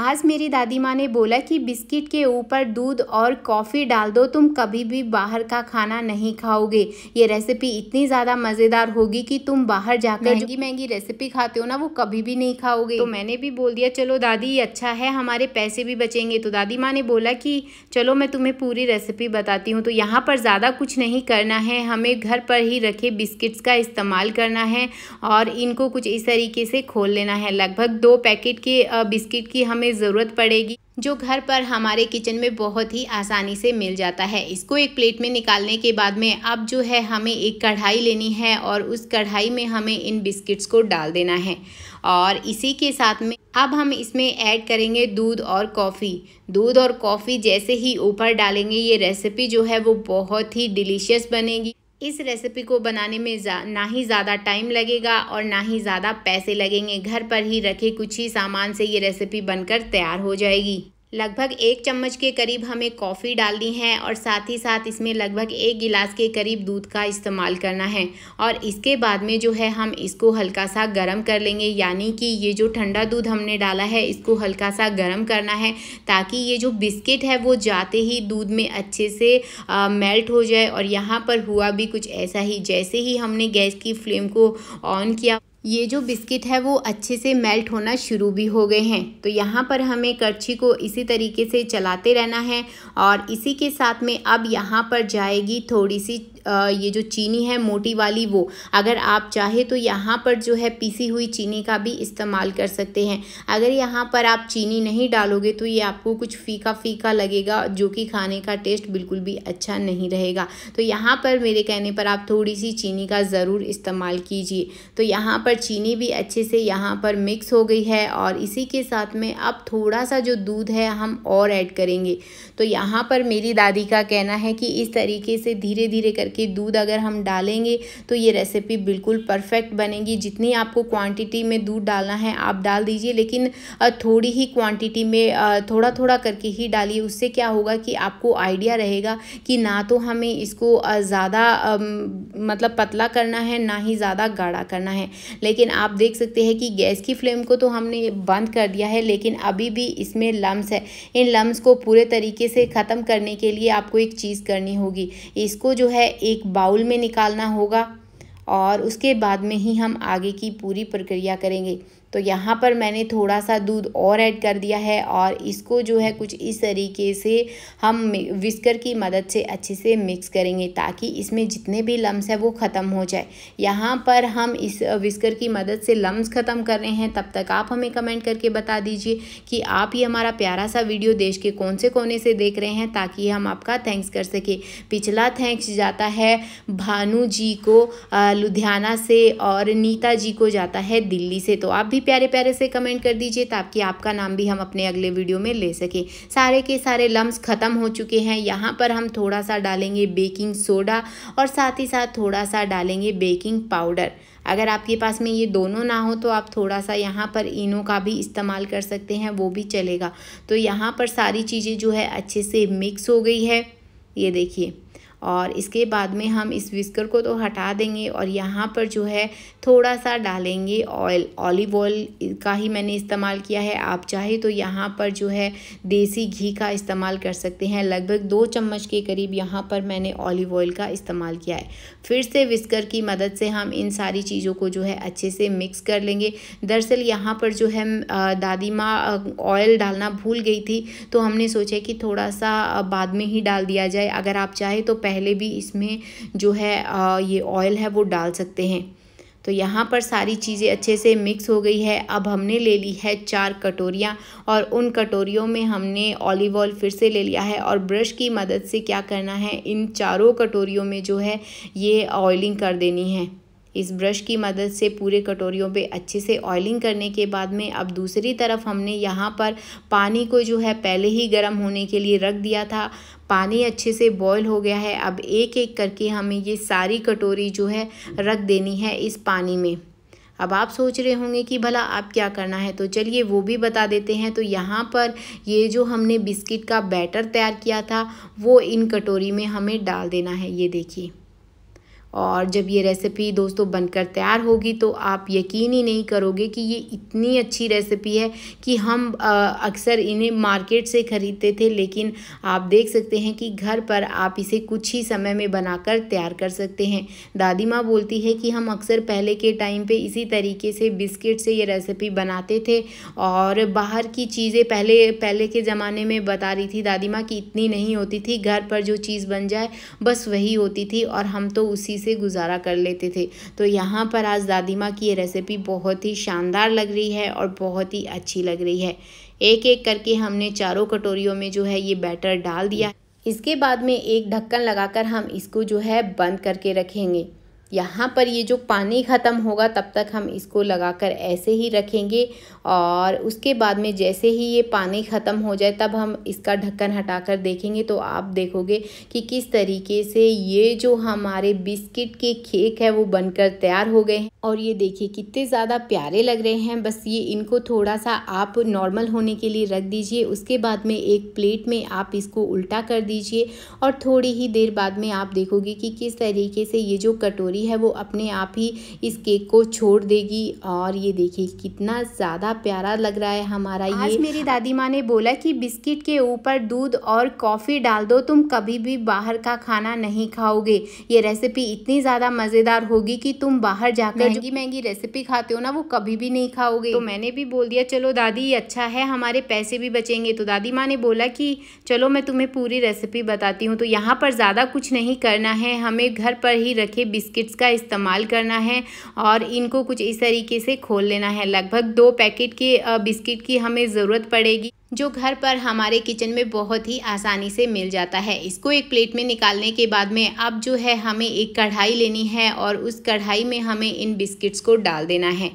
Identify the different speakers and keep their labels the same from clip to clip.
Speaker 1: आज मेरी दादी माँ ने बोला कि बिस्किट के ऊपर दूध और कॉफ़ी डाल दो तुम कभी भी बाहर का खाना नहीं खाओगे ये रेसिपी इतनी ज़्यादा मज़ेदार होगी कि तुम बाहर जाकर महंगी महंगी रेसिपी खाते हो ना वो कभी भी नहीं खाओगे तो मैंने भी बोल दिया चलो दादी अच्छा है हमारे पैसे भी बचेंगे तो दादी माँ ने बोला कि चलो मैं तुम्हें पूरी रेसिपी बताती हूँ तो यहाँ पर ज़्यादा कुछ नहीं करना है हमें घर पर ही रखे बिस्किट्स का इस्तेमाल करना है और इनको कुछ इस तरीके से खोल लेना है लगभग दो पैकेट के बिस्किट की हमें हमें ज़रूरत पड़ेगी जो घर पर हमारे किचन में बहुत ही आसानी से मिल जाता है इसको एक प्लेट में निकालने के बाद में अब जो है हमें एक कढ़ाई लेनी है और उस कढ़ाई में हमें इन बिस्किट्स को डाल देना है और इसी के साथ में अब हम इसमें ऐड करेंगे दूध और कॉफ़ी दूध और कॉफ़ी जैसे ही ऊपर डालेंगे ये रेसिपी जो है वो बहुत ही डिलीशियस बनेगी इस रेसिपी को बनाने में ना ही ज़्यादा टाइम लगेगा और ना ही ज़्यादा पैसे लगेंगे घर पर ही रखे कुछ ही सामान से ये रेसिपी बनकर तैयार हो जाएगी लगभग एक चम्मच के करीब हमें कॉफ़ी डालनी है और साथ ही साथ इसमें लगभग एक गिलास के करीब दूध का इस्तेमाल करना है और इसके बाद में जो है हम इसको हल्का सा गर्म कर लेंगे यानी कि ये जो ठंडा दूध हमने डाला है इसको हल्का सा गर्म करना है ताकि ये जो बिस्किट है वो जाते ही दूध में अच्छे से आ, मेल्ट हो जाए और यहाँ पर हुआ भी कुछ ऐसा ही जैसे ही हमने गैस की फ्लेम को ऑन किया ये जो बिस्किट है वो अच्छे से मेल्ट होना शुरू भी हो गए हैं तो यहाँ पर हमें करछी को इसी तरीके से चलाते रहना है और इसी के साथ में अब यहाँ पर जाएगी थोड़ी सी ये जो चीनी है मोटी वाली वो अगर आप चाहे तो यहाँ पर जो है पीसी हुई चीनी का भी इस्तेमाल कर सकते हैं अगर यहाँ पर आप चीनी नहीं डालोगे तो ये आपको कुछ फीका फीका लगेगा जो कि खाने का टेस्ट बिल्कुल भी अच्छा नहीं रहेगा तो यहाँ पर मेरे कहने पर आप थोड़ी सी चीनी का ज़रूर इस्तेमाल कीजिए तो यहाँ पर चीनी भी अच्छे से यहाँ पर मिक्स हो गई है और इसी के साथ में अब थोड़ा सा जो दूध है हम और ऐड करेंगे तो यहाँ पर मेरी दादी का कहना है कि इस तरीके से धीरे धीरे कर करके दूध अगर हम डालेंगे तो ये रेसिपी बिल्कुल परफेक्ट बनेगी जितनी आपको क्वांटिटी में दूध डालना है आप डाल दीजिए लेकिन थोड़ी ही क्वांटिटी में थोड़ा थोड़ा करके ही डालिए उससे क्या होगा कि आपको आइडिया रहेगा कि ना तो हमें इसको ज़्यादा मतलब पतला करना है ना ही ज़्यादा गाढ़ा करना है लेकिन आप देख सकते हैं कि गैस की फ्लेम को तो हमने बंद कर दिया है लेकिन अभी भी इसमें लम्स है इन लम्स को पूरे तरीके से ख़त्म करने के लिए आपको एक चीज़ करनी होगी इसको जो है एक बाउल में निकालना होगा और उसके बाद में ही हम आगे की पूरी प्रक्रिया करेंगे तो यहाँ पर मैंने थोड़ा सा दूध और ऐड कर दिया है और इसको जो है कुछ इस तरीके से हम विस्कर की मदद से अच्छे से मिक्स करेंगे ताकि इसमें जितने भी लम्स है वो ख़त्म हो जाए यहाँ पर हम इस विस्कर की मदद से लम्स ख़त्म कर रहे हैं तब तक आप हमें कमेंट करके बता दीजिए कि आप ये हमारा प्यारा सा वीडियो देश के कौन से कोने से देख रहे हैं ताकि हम आपका थैंक्स कर सके पिछला थैंक्स जाता है भानु जी को लुधियाना से और नीता जी को जाता है दिल्ली से तो आप भी भी प्यारे प्यारे से कमेंट कर दीजिए ताकि आपका नाम भी हम अपने अगले वीडियो में ले सकें सारे के सारे लम्ब ख़त्म हो चुके हैं यहाँ पर हम थोड़ा सा डालेंगे बेकिंग सोडा और साथ ही साथ थोड़ा सा डालेंगे बेकिंग पाउडर अगर आपके पास में ये दोनों ना हो तो आप थोड़ा सा यहाँ पर इनो का भी इस्तेमाल कर सकते हैं वो भी चलेगा तो यहाँ पर सारी चीज़ें जो है अच्छे से मिक्स हो गई है ये देखिए और इसके बाद में हम इस विस्कर को तो हटा देंगे और यहाँ पर जो है थोड़ा सा डालेंगे ऑयल ऑलिव ऑयल का ही मैंने इस्तेमाल किया है आप चाहे तो यहाँ पर जो है देसी घी का इस्तेमाल कर सकते हैं लगभग दो चम्मच के करीब यहाँ पर मैंने ऑलिव ऑयल का इस्तेमाल किया है फिर से विस्कर की मदद से हम इन सारी चीज़ों को जो है अच्छे से मिक्स कर लेंगे दरअसल यहाँ पर जो है दादी माँ ऑयल डालना भूल गई थी तो हमने सोचा कि थोड़ा सा बाद में ही डाल दिया जाए अगर आप चाहे तो पहले भी इसमें जो है ये ऑयल है वो डाल सकते हैं तो यहाँ पर सारी चीज़ें अच्छे से मिक्स हो गई है अब हमने ले ली है चार कटोरियाँ और उन कटोरियों में हमने ऑलिव ऑयल फिर से ले लिया है और ब्रश की मदद से क्या करना है इन चारों कटोरियों में जो है ये ऑयलिंग कर देनी है इस ब्रश की मदद से पूरे कटोरियों पे अच्छे से ऑयलिंग करने के बाद में अब दूसरी तरफ हमने यहाँ पर पानी को जो है पहले ही गर्म होने के लिए रख दिया था पानी अच्छे से बॉयल हो गया है अब एक एक करके हमें ये सारी कटोरी जो है रख देनी है इस पानी में अब आप सोच रहे होंगे कि भला आप क्या करना है तो चलिए वो भी बता देते हैं तो यहाँ पर ये जो हमने बिस्किट का बैटर तैयार किया था वो इन कटोरी में हमें डाल देना है ये देखिए और जब ये रेसिपी दोस्तों बनकर तैयार होगी तो आप यकीन ही नहीं करोगे कि ये इतनी अच्छी रेसिपी है कि हम अक्सर इन्हें मार्केट से ख़रीदते थे लेकिन आप देख सकते हैं कि घर पर आप इसे कुछ ही समय में बनाकर तैयार कर सकते हैं दादी माँ बोलती है कि हम अक्सर पहले के टाइम पे इसी तरीके से बिस्किट से ये रेसिपी बनाते थे और बाहर की चीज़ें पहले पहले के ज़माने में बता रही थी दादी माँ कि इतनी नहीं होती थी घर पर जो चीज़ बन जाए बस वही होती थी और हम तो उसी से गुजारा कर लेते थे तो यहाँ पर आज दादी माँ की ये रेसिपी बहुत ही शानदार लग रही है और बहुत ही अच्छी लग रही है एक एक करके हमने चारों कटोरियों में जो है ये बैटर डाल दिया इसके बाद में एक ढक्कन लगाकर हम इसको जो है बंद करके रखेंगे यहाँ पर ये जो पानी ख़त्म होगा तब तक हम इसको लगाकर ऐसे ही रखेंगे और उसके बाद में जैसे ही ये पानी ख़त्म हो जाए तब हम इसका ढक्कन हटाकर देखेंगे तो आप देखोगे कि किस तरीके से ये जो हमारे बिस्किट के केक है वो बनकर तैयार हो गए हैं और ये देखिए कितने ज़्यादा प्यारे लग रहे हैं बस ये इनको थोड़ा सा आप नॉर्मल होने के लिए रख दीजिए उसके बाद में एक प्लेट में आप इसको उल्टा कर दीजिए और थोड़ी ही देर बाद में आप देखोगे कि किस तरीके से ये जो कटोरी बेबी है वो अपने आप ही इस केक को छोड़ देगी और ये देखिए कितना ज़्यादा प्यारा लग रहा है हमारा ये मेरी दादी माँ ने बोला कि बिस्किट के ऊपर दूध और कॉफ़ी डाल दो तुम कभी भी बाहर का खाना नहीं खाओगे ये रेसिपी इतनी ज़्यादा मज़ेदार होगी कि तुम बाहर जाकर महंगी महंगी रेसिपी खाते हो ना वो कभी भी नहीं खाओगे तो मैंने भी बोल दिया चलो दादी अच्छा है हमारे पैसे भी बचेंगे तो दादी माँ ने बोला कि चलो मैं तुम्हें पूरी रेसिपी बताती हूँ तो यहाँ पर ज़्यादा कुछ नहीं करना है हमें घर पर ही रखे बिस्किट टिप्स का इस्तेमाल करना है और इनको कुछ इस तरीके से खोल लेना है लगभग दो पैकेट के बिस्किट की हमें ज़रूरत पड़ेगी जो घर पर हमारे किचन में बहुत ही आसानी से मिल जाता है इसको एक प्लेट में निकालने के बाद में अब जो है हमें एक कढ़ाई लेनी है और उस कढ़ाई में हमें इन बिस्किट्स को डाल देना है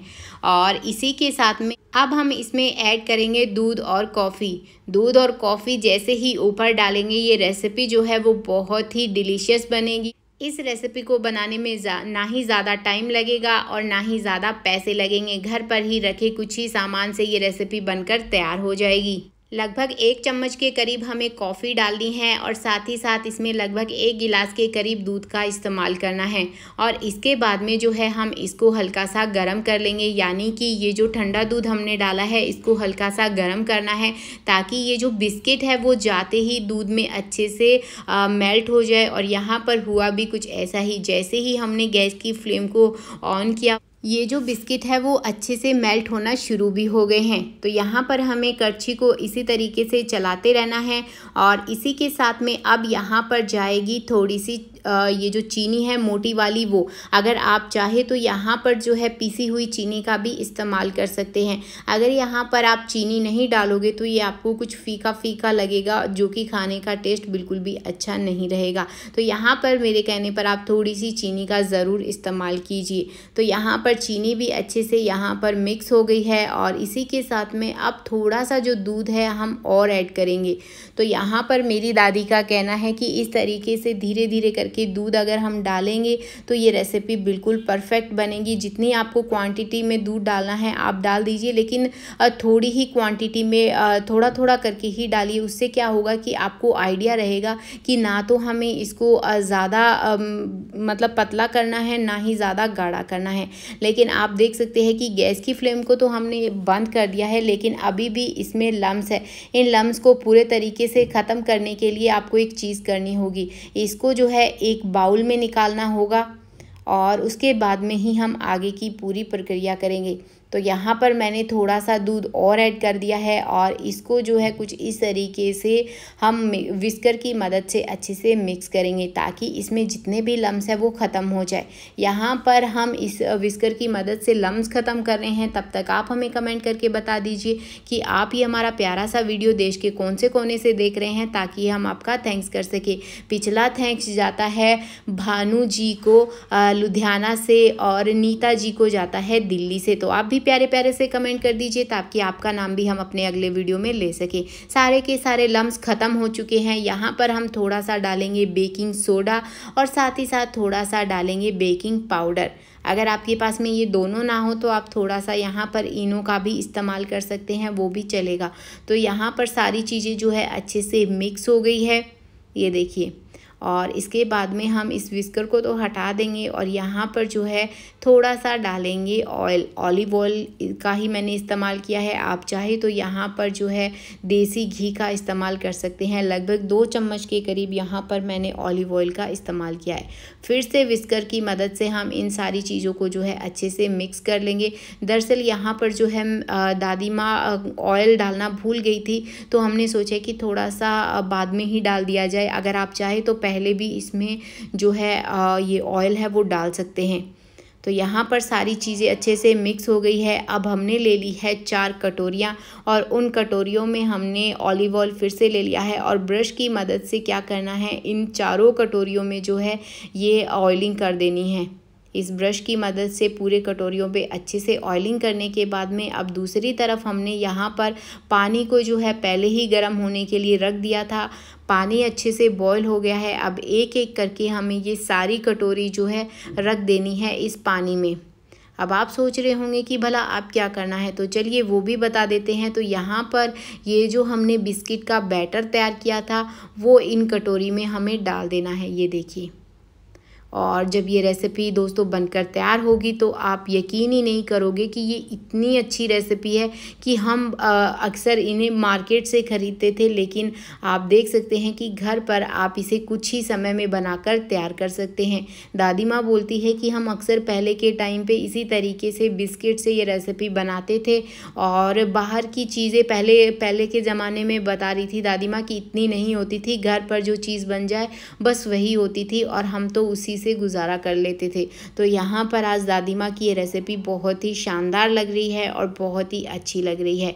Speaker 1: और इसी के साथ में अब हम इसमें ऐड करेंगे दूध और कॉफ़ी दूध और कॉफ़ी जैसे ही ऊपर डालेंगे ये रेसिपी जो है वो बहुत ही डिलीशियस बनेगी इस रेसिपी को बनाने में ना ही ज़्यादा टाइम लगेगा और ना ही ज़्यादा पैसे लगेंगे घर पर ही रखे कुछ ही सामान से ये रेसिपी बनकर तैयार हो जाएगी लगभग एक चम्मच के करीब हमें कॉफ़ी डालनी है और साथ ही साथ इसमें लगभग एक गिलास के करीब दूध का इस्तेमाल करना है और इसके बाद में जो है हम इसको हल्का सा गर्म कर लेंगे यानी कि ये जो ठंडा दूध हमने डाला है इसको हल्का सा गर्म करना है ताकि ये जो बिस्किट है वो जाते ही दूध में अच्छे से आ, मेल्ट हो जाए और यहाँ पर हुआ भी कुछ ऐसा ही जैसे ही हमने गैस की फ्लेम को ऑन किया ये जो बिस्किट है वो अच्छे से मेल्ट होना शुरू भी हो गए हैं तो यहाँ पर हमें करछी को इसी तरीके से चलाते रहना है और इसी के साथ में अब यहाँ पर जाएगी थोड़ी सी ये जो चीनी है मोटी वाली वो अगर आप चाहे तो यहाँ पर जो है पीसी हुई चीनी का भी इस्तेमाल कर सकते हैं अगर यहाँ पर आप चीनी नहीं डालोगे तो ये आपको कुछ फीका फीका लगेगा जो कि खाने का टेस्ट बिल्कुल भी अच्छा नहीं रहेगा तो यहाँ पर मेरे कहने पर आप थोड़ी सी चीनी का ज़रूर इस्तेमाल कीजिए तो यहाँ पर चीनी भी अच्छे से यहाँ पर मिक्स हो गई है और इसी के साथ में अब थोड़ा सा जो दूध है हम और ऐड करेंगे तो यहाँ पर मेरी दादी का कहना है कि इस तरीके से धीरे धीरे करके करके दूध अगर हम डालेंगे तो ये रेसिपी बिल्कुल परफेक्ट बनेगी जितनी आपको क्वांटिटी में दूध डालना है आप डाल दीजिए लेकिन थोड़ी ही क्वांटिटी में थोड़ा थोड़ा करके ही डालिए उससे क्या होगा कि आपको आइडिया रहेगा कि ना तो हमें इसको ज़्यादा मतलब पतला करना है ना ही ज़्यादा गाढ़ा करना है लेकिन आप देख सकते हैं कि गैस की फ्लेम को तो हमने बंद कर दिया है लेकिन अभी भी इसमें लम्स है इन लम्स को पूरे तरीके से ख़त्म करने के लिए आपको एक चीज़ करनी होगी इसको जो है एक बाउल में निकालना होगा और उसके बाद में ही हम आगे की पूरी प्रक्रिया करेंगे तो यहाँ पर मैंने थोड़ा सा दूध और ऐड कर दिया है और इसको जो है कुछ इस तरीके से हम विस्कर की मदद से अच्छे से मिक्स करेंगे ताकि इसमें जितने भी लम्स है वो ख़त्म हो जाए यहाँ पर हम इस विस्कर की मदद से लम्स ख़त्म कर रहे हैं तब तक आप हमें कमेंट करके बता दीजिए कि आप ये हमारा प्यारा सा वीडियो देश के कौन से कोने से देख रहे हैं ताकि हम आपका थैंक्स कर सकें पिछला थैंक्स जाता है भानु जी को लुधियाना से और नीता जी को जाता है दिल्ली से तो आप भी प्यारे प्यारे से कमेंट कर दीजिए ताकि आपका नाम भी हम अपने अगले वीडियो में ले सकें सारे के सारे लम्स ख़त्म हो चुके हैं यहाँ पर हम थोड़ा सा डालेंगे बेकिंग सोडा और साथ ही साथ थोड़ा सा डालेंगे बेकिंग पाउडर अगर आपके पास में ये दोनों ना हो तो आप थोड़ा सा यहाँ पर इनो का भी इस्तेमाल कर सकते हैं वो भी चलेगा तो यहाँ पर सारी चीज़ें जो है अच्छे से मिक्स हो गई है ये देखिए और इसके बाद में हम इस विस्कर को तो हटा देंगे और यहाँ पर जो है थोड़ा सा डालेंगे ऑयल ऑलिव ऑयल का ही मैंने इस्तेमाल किया है आप चाहे तो यहाँ पर जो है देसी घी का इस्तेमाल कर सकते हैं लगभग दो चम्मच के करीब यहाँ पर मैंने ऑलिव ऑयल का इस्तेमाल किया है फिर से विस्कर की मदद से हम इन सारी चीज़ों को जो है अच्छे से मिक्स कर लेंगे दरअसल यहाँ पर जो है दादी माँ ऑयल डालना भूल गई थी तो हमने सोचा कि थोड़ा सा बाद में ही डाल दिया जाए अगर आप चाहे तो पहले भी इसमें जो है ये ऑयल है वो डाल सकते हैं तो यहाँ पर सारी चीज़ें अच्छे से मिक्स हो गई है अब हमने ले ली है चार कटोरियाँ और उन कटोरियों में हमने ऑलिव ऑयल फिर से ले लिया है और ब्रश की मदद से क्या करना है इन चारों कटोरियों में जो है ये ऑयलिंग कर देनी है इस ब्रश की मदद से पूरे कटोरियों पे अच्छे से ऑयलिंग करने के बाद में अब दूसरी तरफ हमने यहाँ पर पानी को जो है पहले ही गर्म होने के लिए रख दिया था पानी अच्छे से बॉयल हो गया है अब एक एक करके हमें ये सारी कटोरी जो है रख देनी है इस पानी में अब आप सोच रहे होंगे कि भला आप क्या करना है तो चलिए वो भी बता देते हैं तो यहाँ पर ये जो हमने बिस्किट का बैटर तैयार किया था वो इन कटोरी में हमें डाल देना है ये देखिए और जब ये रेसिपी दोस्तों बनकर तैयार होगी तो आप यकीन ही नहीं करोगे कि ये इतनी अच्छी रेसिपी है कि हम अक्सर इन्हें मार्केट से ख़रीदते थे लेकिन आप देख सकते हैं कि घर पर आप इसे कुछ ही समय में बनाकर तैयार कर सकते हैं दादी माँ बोलती है कि हम अक्सर पहले के टाइम पे इसी तरीके से बिस्किट से ये रेसिपी बनाते थे और बाहर की चीज़ें पहले पहले के ज़माने में बता रही थी दादी माँ कि इतनी नहीं होती थी घर पर जो चीज़ बन जाए बस वही होती थी और हम तो उसी से गुजारा कर लेते थे तो यहाँ पर आज दादी माँ की ये रेसिपी बहुत ही शानदार लग रही है और बहुत ही अच्छी लग रही है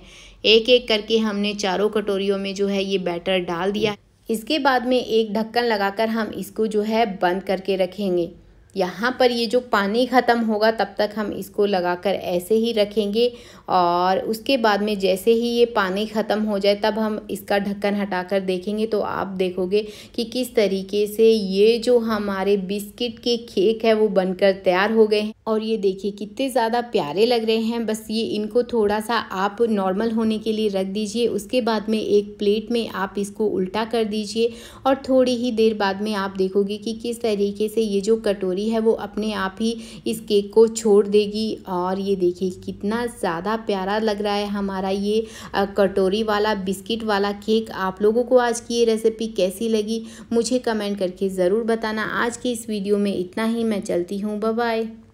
Speaker 1: एक एक करके हमने चारों कटोरियों में जो है ये बैटर डाल दिया इसके बाद में एक ढक्कन लगाकर हम इसको जो है बंद करके रखेंगे यहाँ पर ये जो पानी ख़त्म होगा तब तक हम इसको लगाकर ऐसे ही रखेंगे और उसके बाद में जैसे ही ये पानी ख़त्म हो जाए तब हम इसका ढक्कन हटाकर देखेंगे तो आप देखोगे कि किस तरीके से ये जो हमारे बिस्किट के केक है वो बनकर तैयार हो गए हैं और ये देखिए कितने ज़्यादा प्यारे लग रहे हैं बस ये इनको थोड़ा सा आप नॉर्मल होने के लिए रख दीजिए उसके बाद में एक प्लेट में आप इसको उल्टा कर दीजिए और थोड़ी ही देर बाद में आप देखोगे कि किस तरीके से ये जो कटोरी कटोरी है वो अपने आप ही इस केक को छोड़ देगी और ये देखिए कितना ज़्यादा प्यारा लग रहा है हमारा ये कटोरी वाला बिस्किट वाला केक आप लोगों को आज की ये रेसिपी कैसी लगी मुझे कमेंट करके ज़रूर बताना आज के इस वीडियो में इतना ही मैं चलती हूँ बाय